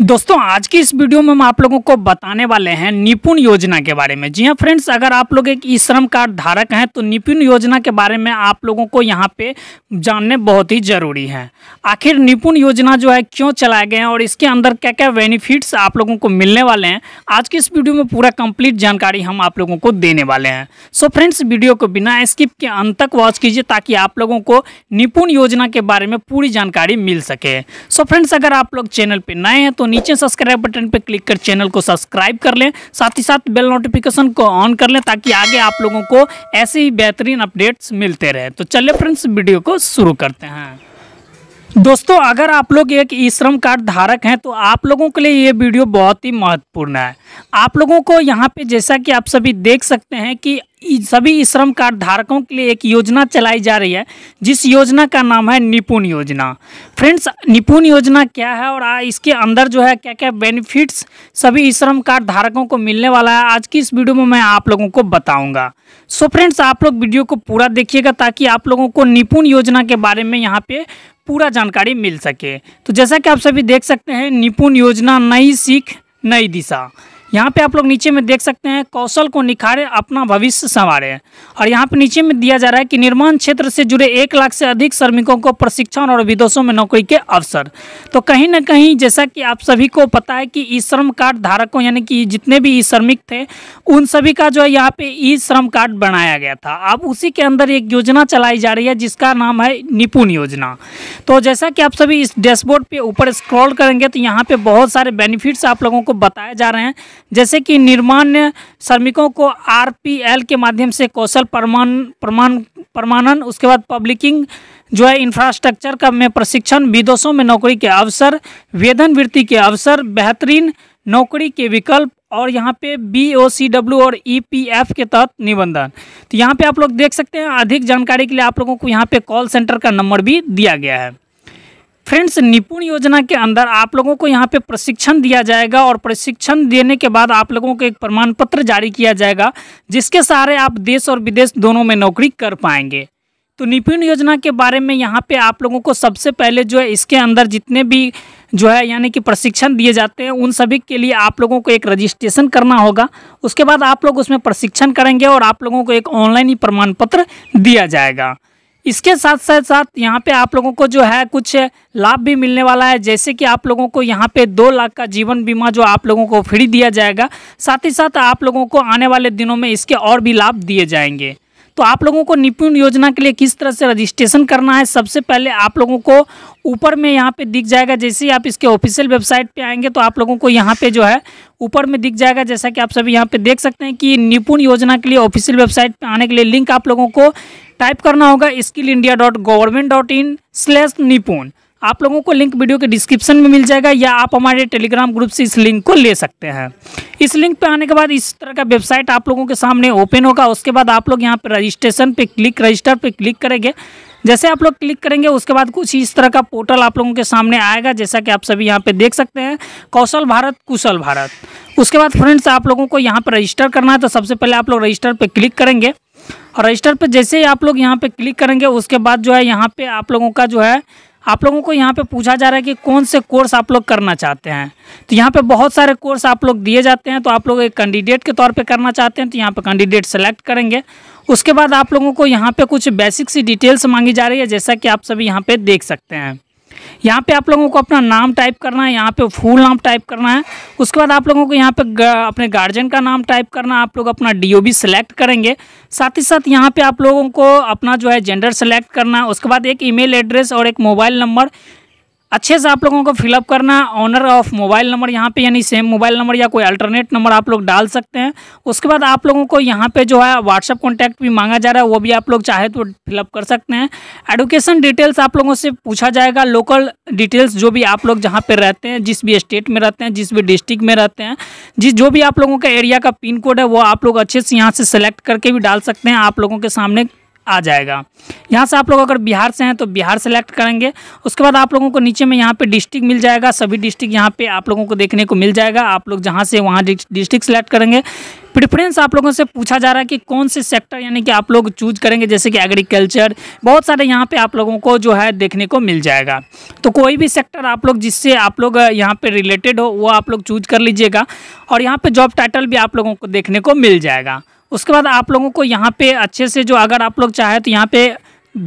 दोस्तों आज की इस वीडियो में हम आप लोगों को बताने वाले हैं निपुण योजना के बारे में जी हाँ फ्रेंड्स अगर आप लोग एक ई श्रम कार्ड धारक हैं तो निपुण योजना के बारे में आप लोगों को यहाँ पे जानने बहुत ही ज़रूरी है आखिर निपुण योजना जो है क्यों चलाए गए हैं और इसके अंदर क्या क्या बेनिफिट्स आप लोगों को मिलने वाले हैं आज की इस वीडियो में पूरा कंप्लीट जानकारी हम आप लोगों को देने वाले हैं सो फ्रेंड्स वीडियो को बिना स्किप के अंत तक वॉच कीजिए ताकि आप लोगों को निपुण योजना के बारे में पूरी जानकारी मिल सके सो फ्रेंड्स अगर आप लोग चैनल पर नए हैं तो नीचे सब्सक्राइब बटन पर क्लिक कर चैनल को सब्सक्राइब कर लें साथ ही साथ बेल नोटिफिकेशन को ऑन कर लें ताकि आगे आप लोगों को ऐसे ही बेहतरीन अपडेट्स मिलते रहे तो चलिए फ्रेंड्स वीडियो को शुरू करते हैं दोस्तों अगर आप लोग एक ई श्रम कार्ड धारक हैं तो आप लोगों के लिए ये वीडियो बहुत ही महत्वपूर्ण है आप लोगों को यहाँ पे जैसा कि आप सभी देख सकते हैं कि सभी ई श्रम कार्ड धारकों के लिए एक योजना चलाई जा रही है जिस योजना का नाम है निपुण योजना फ्रेंड्स निपुण योजना क्या है और इसके अंदर जो है क्या क्या बेनिफिट्स सभी ई श्रम कार्ड धारकों को मिलने वाला है आज की इस वीडियो में मैं आप लोगों को बताऊंगा सो so फ्रेंड्स आप लोग वीडियो को पूरा देखिएगा ताकि आप लोगों को निपुण योजना के बारे में यहाँ पे पूरा जानकारी मिल सके तो जैसा कि आप सभी देख सकते हैं निपुण योजना नई सीख नई दिशा यहाँ पे आप लोग नीचे में देख सकते हैं कौशल को निखारे अपना भविष्य संवारे और यहाँ पे नीचे में दिया जा रहा है कि निर्माण क्षेत्र से जुड़े एक लाख से अधिक श्रमिकों को प्रशिक्षण और विदेशों में नौकरी के अवसर तो कहीं ना कहीं जैसा कि आप सभी को पता है कि ई श्रम कार्ड धारकों यानी कि जितने भी ई श्रमिक थे उन सभी का जो है यहाँ पे ई श्रम कार्ड बनाया गया था अब उसी के अंदर एक योजना चलाई जा रही है जिसका नाम है निपुण योजना तो जैसा कि आप सभी इस डैशबोर्ड पे ऊपर स्क्रॉल करेंगे तो यहाँ पे बहुत सारे बेनिफिट्स आप लोगों को बताए जा रहे हैं जैसे कि निर्माण श्रमिकों को आरपीएल के माध्यम से कौशल प्रमाण प्रमाण प्रमाणन उसके बाद पब्लिकिंग जो है इंफ्रास्ट्रक्चर का में प्रशिक्षण विदेशों में नौकरी के अवसर वेतन वृत्ति के अवसर बेहतरीन नौकरी के विकल्प और यहाँ पे बी ओ सी डब्ल्यू और ई पी एफ के तहत निबंधन तो यहाँ पे आप लोग देख सकते हैं अधिक जानकारी के लिए आप लोगों को यहाँ पे कॉल सेंटर का नंबर भी दिया गया है फ्रेंड्स निपुण योजना के अंदर आप लोगों को यहाँ पे प्रशिक्षण दिया जाएगा और प्रशिक्षण देने के बाद आप लोगों को एक प्रमाण पत्र जारी किया जाएगा जिसके सहारे आप देश और विदेश दोनों में नौकरी कर पाएंगे तो निपुण योजना के बारे में यहाँ पे आप लोगों को सबसे पहले जो है इसके अंदर जितने भी जो है यानी कि प्रशिक्षण दिए जाते हैं उन सभी के लिए आप लोगों को एक रजिस्ट्रेशन करना होगा उसके बाद आप लोग उसमें प्रशिक्षण करेंगे और आप लोगों को एक ऑनलाइन ही प्रमाण पत्र दिया जाएगा इसके साथ साथ साथ यहाँ पे आप लोगों को जो है कुछ लाभ भी मिलने वाला है जैसे कि आप लोगों को यहाँ पे दो लाख का जीवन बीमा जो आप लोगों को फ्री दिया जाएगा साथ ही साथ आप लोगों को आने वाले दिनों में इसके और भी लाभ दिए जाएंगे तो आप लोगों को निपुण योजना के लिए किस तरह से रजिस्ट्रेशन करना है सबसे पहले आप लोगों को ऊपर में यहाँ पे दिख जाएगा जैसे ही आप इसके ऑफिशियल वेबसाइट पे आएंगे तो आप लोगों को यहाँ पे जो है ऊपर में दिख जाएगा जैसा कि आप सभी यहाँ पे देख सकते हैं कि निपुण योजना के लिए ऑफिशियल वेबसाइट पे आने के लिए लिंक आप लोगों को टाइप करना होगा skill India dot government dot in slash Nipun आप लोगों को लिंक वीडियो के डिस्क्रिप्शन में मिल जाएगा या आप हमारे टेलीग्राम ग्रुप से इस लिंक को ले सकते हैं इस लिंक पर आने के बाद इस तरह का वेबसाइट आप लोगों के सामने ओपन होगा उसके बाद आप लोग यहाँ पर रजिस्ट्रेशन पे क्लिक रजिस्टर पे क्लिक करेंगे जैसे आप लोग क्लिक करेंगे उसके बाद कुछ इस तरह का पोर्टल आप लोगों के सामने आएगा जैसा कि आप सभी यहाँ पे देख सकते हैं कौशल भारत कुशल भारत उसके बाद फ्रेंड्स आप लोगों को यहाँ पर रजिस्टर करना है तो सबसे पहले आप लोग रजिस्टर पर क्लिक करेंगे और रजिस्टर पर जैसे ही आप लोग यहाँ पे क्लिक करेंगे उसके बाद जो है यहाँ पे आप लोगों का जो है आप लोगों को यहाँ पे पूछा जा रहा है कि कौन से कोर्स आप लोग करना चाहते हैं तो यहाँ पे बहुत सारे कोर्स आप लोग दिए जाते हैं तो आप लोग एक कैंडिडेट के तौर पे करना चाहते हैं तो यहाँ पे कैंडिडेट सेलेक्ट करेंगे उसके बाद आप लोगों को यहाँ पे कुछ बेसिक सी डिटेल्स मांगी जा रही है जैसा कि आप सभी यहाँ पे देख सकते हैं यहाँ पे आप लोगों को अपना नाम टाइप करना है यहाँ पे फुल नाम टाइप करना है उसके बाद आप लोगों को यहाँ पे अपने गार्जियन का नाम टाइप करना है आप लोग अपना डी सेलेक्ट करेंगे साथ ही साथ यहाँ पे आप लोगों को अपना जो है जेंडर सेलेक्ट करना है उसके बाद एक ईमेल एड्रेस और एक मोबाइल नंबर अच्छे से आप लोगों को फिलअप करना ऑनर ऑफ मोबाइल नंबर यहाँ पे यानी सेम मोबाइल नंबर या कोई अल्टरनेट नंबर आप लोग डाल सकते हैं उसके बाद आप लोगों को यहाँ पे जो है व्हाट्सअप कॉन्टैक्ट भी मांगा जा रहा है वो भी आप लोग चाहे तो फिलअप कर सकते हैं एडुकेशन डिटेल्स आप लोगों से पूछा जाएगा लोकल डिटेल्स जो भी आप लोग जहाँ पर रहते हैं जिस भी स्टेट में रहते हैं जिस भी डिस्ट्रिक्ट में रहते हैं जिस जो भी आप लोगों का एरिया का पिन कोड है वो आप लोग अच्छे से यहाँ से सेलेक्ट करके भी डाल सकते हैं आप लोगों के सामने आ जाएगा यहाँ से आप लोग अगर बिहार से हैं तो बिहार सेलेक्ट करेंगे उसके बाद आप लोगों को नीचे में यहाँ पे डिस्ट्रिक्ट मिल जाएगा सभी डिस्ट्रिक्ट यहाँ पे आप लोगों को देखने को मिल जाएगा आप लोग जहाँ से वहाँ डिस्ट्रिक्ट सेलेक्ट करेंगे प्रिफ्रेंस आप लोगों से पूछा जा रहा है कि कौन से सेक्टर यानी कि आप लोग चूज करेंगे जैसे कि एग्रीकल्चर बहुत सारे यहाँ पे आप लोगों को जो है देखने को मिल जाएगा तो कोई भी सेक्टर आप लोग जिससे आप लोग यहाँ पे रिलेटेड हो वो आप लोग चूज कर लीजिएगा और यहाँ पे जॉब टाइटल भी आप लोगों को देखने को मिल जाएगा उसके बाद आप लोगों को यहाँ पे अच्छे से जो अगर आप लोग चाहें तो यहाँ पे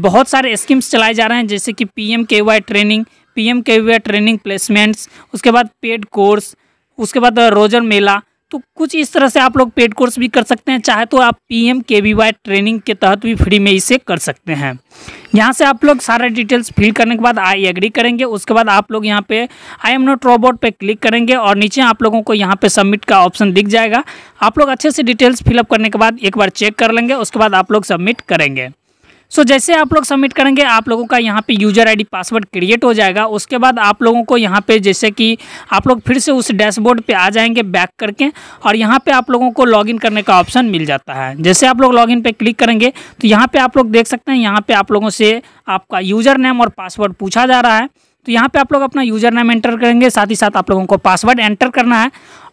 बहुत सारे स्कीम्स चलाए जा रहे हैं जैसे कि P M K Y training P M K Y training placements उसके बाद पेड कोर्स उसके बाद रोजर मेला तो कुछ इस तरह से आप लोग पेड कोर्स भी कर सकते हैं चाहे तो आप P M K V Y training के तहत भी फ्री में इसे कर सकते हैं यहाँ से आप लोग सारे डिटेल्स फिल करने के बाद आई एग्री करेंगे उसके बाद आप लोग यहाँ पे आई एम नोट रोबोट पे क्लिक करेंगे और नीचे आप लोगों को यहाँ पे सबमिट का ऑप्शन दिख जाएगा आप लोग अच्छे से डिटेल्स फिलअप करने के बाद एक बार चेक कर लेंगे उसके बाद आप लोग सबमिट करेंगे सो जैसे आप लोग सबमिट करेंगे आप लोगों का यहाँ पे यूजर आईडी पासवर्ड क्रिएट हो जाएगा उसके बाद आप लोगों को यहाँ पे जैसे कि आप लोग फिर से उस डैशबोर्ड पे आ जाएंगे बैक करके और यहाँ पे आप लोगों को लॉगिन करने का ऑप्शन मिल जाता है जैसे आप लोग लॉगिन पे क्लिक करेंगे तो यहाँ पे आप लोग देख सकते हैं यहाँ पे आप लोगों से आपका यूजर नेम और पासवर्ड पूछा जा रहा है तो यहाँ पे आप लोग अपना यूजर नेम एंटर करेंगे साथ ही साथ आप लोगों को पासवर्ड एंटर करना है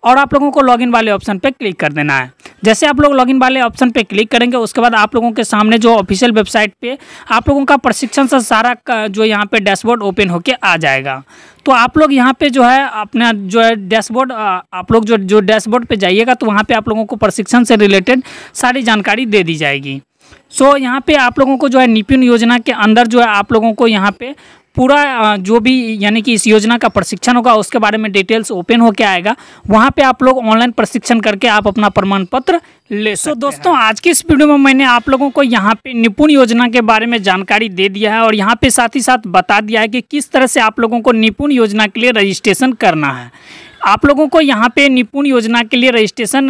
और आप लोगों को लॉगिन वाले ऑप्शन पे क्लिक कर देना है जैसे आप लोग लॉगिन वाले ऑप्शन पे क्लिक करेंगे उसके बाद आप लोगों के सामने जो ऑफिशियल वेबसाइट पे आप लोगों का प्रशिक्षण से सारा जो यहाँ पे डैशबोर्ड ओपन होके आ जाएगा तो आप लोग यहाँ पे जो है अपना जो है डैशबोर्ड आप लोग जो जो डैशबोर्ड पर जाइएगा तो वहाँ पर आप लोगों को प्रशिक्षण से रिलेटेड सारी जानकारी दे दी जाएगी सो so, यहाँ पे आप लोगों को जो है निपुण योजना के अंदर जो है आप लोगों को यहाँ पे पूरा जो भी यानी कि इस योजना का प्रशिक्षण होगा उसके बारे में डिटेल्स ओपन होकर आएगा वहाँ पे आप लोग ऑनलाइन प्रशिक्षण करके आप अपना प्रमाण पत्र ले सो तो दोस्तों आज की इस वीडियो में मैंने आप लोगों को यहाँ पे निपुण योजना के बारे में जानकारी दे दिया है और यहाँ पे साथ ही साथ बता दिया है कि किस तरह से आप लोगों को निपुण योजना के लिए रजिस्ट्रेशन करना है आप लोगों को यहाँ पे निपुण योजना के लिए रजिस्ट्रेशन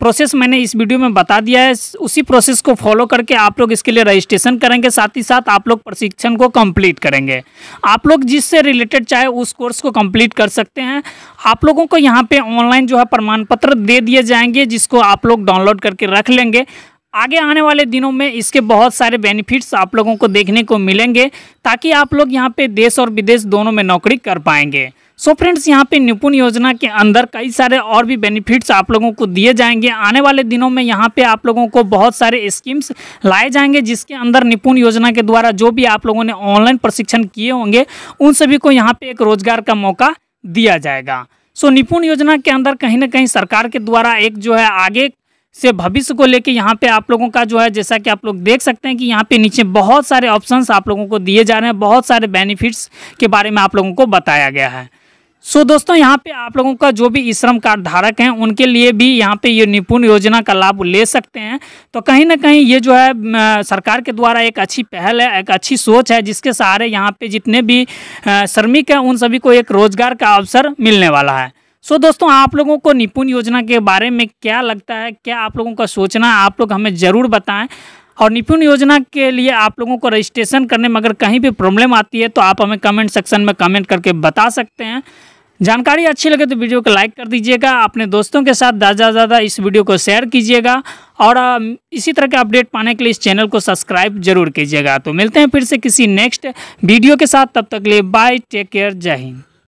प्रोसेस मैंने इस वीडियो में बता दिया है उसी प्रोसेस को फॉलो करके आप लोग इसके लिए रजिस्ट्रेशन करेंगे साथ ही साथ आप लोग प्रशिक्षण को कंप्लीट करेंगे आप लोग जिससे रिलेटेड चाहे उस कोर्स को कंप्लीट कर सकते हैं आप लोगों को यहाँ पे ऑनलाइन जो है प्रमाण पत्र दे दिए जाएंगे जिसको आप लोग डाउनलोड करके रख लेंगे आगे आने वाले दिनों में इसके बहुत सारे बेनिफिट्स आप लोगों को देखने को मिलेंगे ताकि आप लोग यहाँ पर देश और विदेश दोनों में नौकरी कर पाएंगे सो फ्रेंड्स यहाँ पे निपुण योजना के अंदर कई सारे और भी बेनिफिट्स आप लोगों को दिए जाएंगे आने वाले दिनों में यहाँ पे आप लोगों को बहुत सारे स्कीम्स लाए जाएंगे जिसके अंदर निपुण योजना के द्वारा जो भी आप लोगों ने ऑनलाइन प्रशिक्षण किए होंगे उन सभी को यहाँ पे एक रोजगार का मौका दिया जाएगा सो निपुण योजना के अंदर कहीं ना कहीं सरकार के द्वारा एक जो है आगे से भविष्य को लेके यहाँ पे आप लोगों का जो है जैसा कि आप लोग देख सकते हैं कि यहाँ पे नीचे बहुत सारे ऑप्शंस आप लोगों को दिए जा रहे हैं बहुत सारे बेनिफिट्स के बारे में आप लोगों को बताया गया है सो so, दोस्तों यहाँ पे आप लोगों का जो भी श्रम कार्ड धारक हैं उनके लिए भी यहाँ पे ये निपुण योजना का लाभ ले सकते हैं तो कहीं ना कहीं ये जो है सरकार के द्वारा एक अच्छी पहल है एक अच्छी सोच है जिसके सहारे यहाँ पे जितने भी श्रमिक हैं उन सभी को एक रोजगार का अवसर मिलने वाला है सो so, दोस्तों आप लोगों को निपुण योजना के बारे में क्या लगता है क्या आप लोगों का सोचना आप लोग हमें ज़रूर बताएँ और निपुण योजना के लिए आप लोगों को रजिस्ट्रेशन करने में अगर कहीं भी प्रॉब्लम आती है तो आप हमें कमेंट सेक्शन में कमेंट करके बता सकते हैं जानकारी अच्छी लगे तो वीडियो को लाइक कर दीजिएगा अपने दोस्तों के साथ ज़्यादा ज़्यादा इस वीडियो को शेयर कीजिएगा और इसी तरह के अपडेट पाने के लिए इस चैनल को सब्सक्राइब जरूर कीजिएगा तो मिलते हैं फिर से किसी नेक्स्ट वीडियो के साथ तब तक लिए बाय टेक केयर जय हिंद